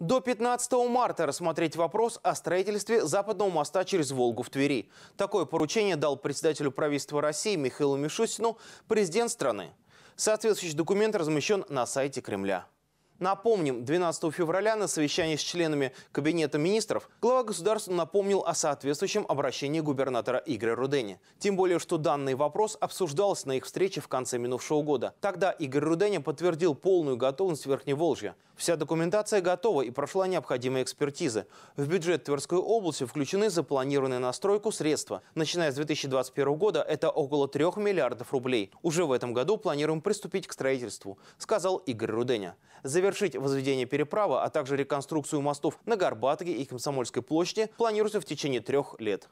До 15 марта рассмотреть вопрос о строительстве западного моста через Волгу в Твери. Такое поручение дал председателю правительства России Михаилу Мишустину президент страны. Соответствующий документ размещен на сайте Кремля. Напомним, 12 февраля на совещании с членами Кабинета министров глава государства напомнил о соответствующем обращении губернатора Игоря Рудени. Тем более, что данный вопрос обсуждался на их встрече в конце минувшего года. Тогда Игорь Руденя подтвердил полную готовность Верхневолжья. Вся документация готова и прошла необходимые экспертизы. В бюджет Тверской области включены запланированные на стройку средства. Начиная с 2021 года это около 3 миллиардов рублей. Уже в этом году планируем приступить к строительству, сказал Игорь Руденя. Завершить возведение переправы, а также реконструкцию мостов на Горбатке и Комсомольской площади планируется в течение трех лет.